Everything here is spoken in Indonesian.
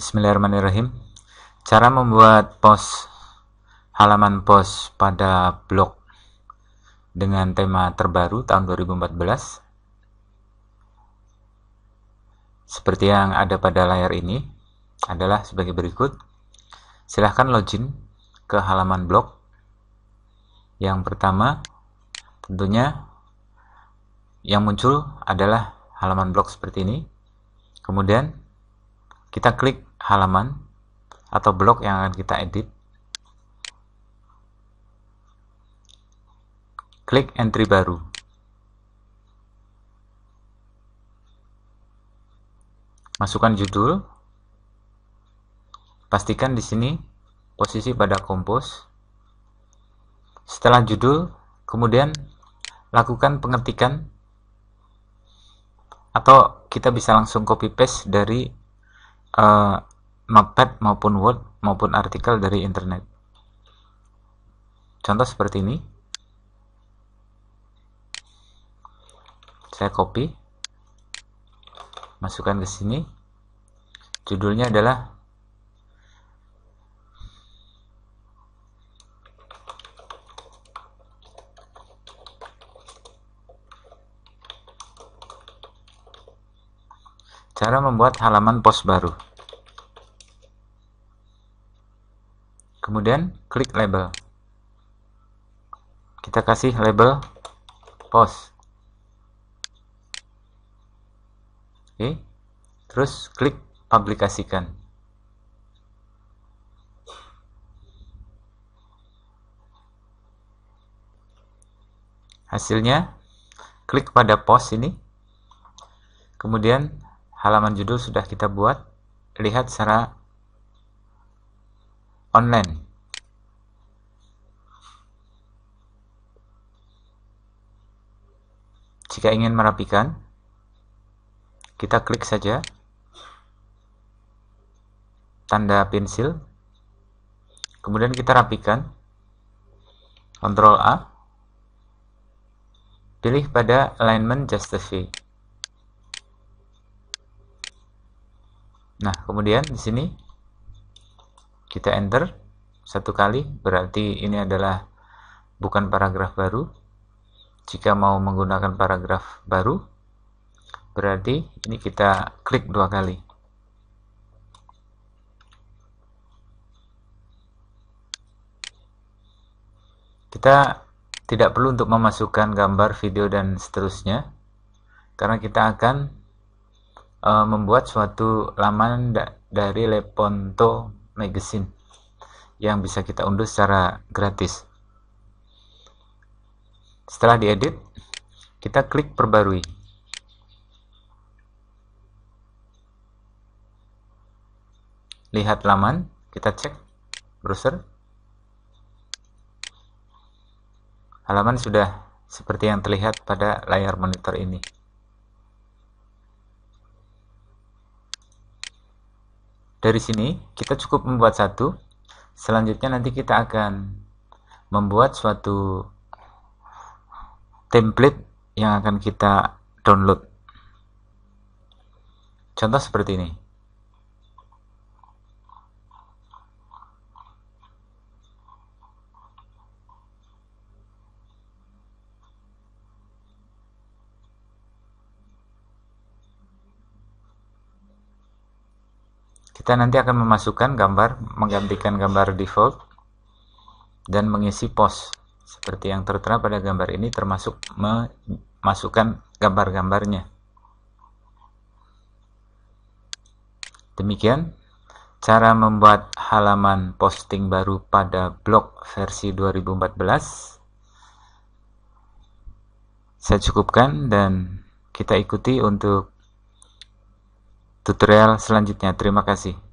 Bismillahirrahmanirrahim. Cara membuat post halaman post pada blog dengan tema terbaru tahun 2014 seperti yang ada pada layar ini adalah sebagai berikut. Silahkan login ke halaman blog. Yang pertama, tentunya yang muncul adalah halaman blog seperti ini. Kemudian kita klik halaman atau blok yang akan kita edit. Klik entry baru. Masukkan judul. Pastikan di sini posisi pada kompos. Setelah judul, kemudian lakukan pengetikan atau kita bisa langsung copy paste dari uh, Notepad maupun Word maupun artikel dari internet. Contoh seperti ini. Saya copy, masukkan ke sini. Judulnya adalah cara membuat halaman pos baru. Kemudian klik label. Kita kasih label post. Oke. Terus klik publikasikan. Hasilnya klik pada post ini. Kemudian halaman judul sudah kita buat. Lihat secara online jika ingin merapikan kita klik saja tanda pensil kemudian kita rapikan Ctrl A pilih pada alignment justify nah kemudian di sini kita enter satu kali berarti ini adalah bukan paragraf baru jika mau menggunakan paragraf baru berarti ini kita klik dua kali kita tidak perlu untuk memasukkan gambar, video, dan seterusnya karena kita akan e, membuat suatu laman da dari Leponto Magazine yang bisa kita unduh secara gratis. Setelah diedit, kita klik perbarui. Lihat laman, kita cek browser. Halaman sudah seperti yang terlihat pada layar monitor ini. Dari sini kita cukup membuat satu. Selanjutnya nanti kita akan membuat suatu template yang akan kita download. Contoh seperti ini. kita nanti akan memasukkan gambar menggantikan gambar default dan mengisi pos seperti yang tertera pada gambar ini termasuk memasukkan gambar-gambarnya demikian cara membuat halaman posting baru pada blog versi 2014 saya cukupkan dan kita ikuti untuk tutorial selanjutnya. Terima kasih.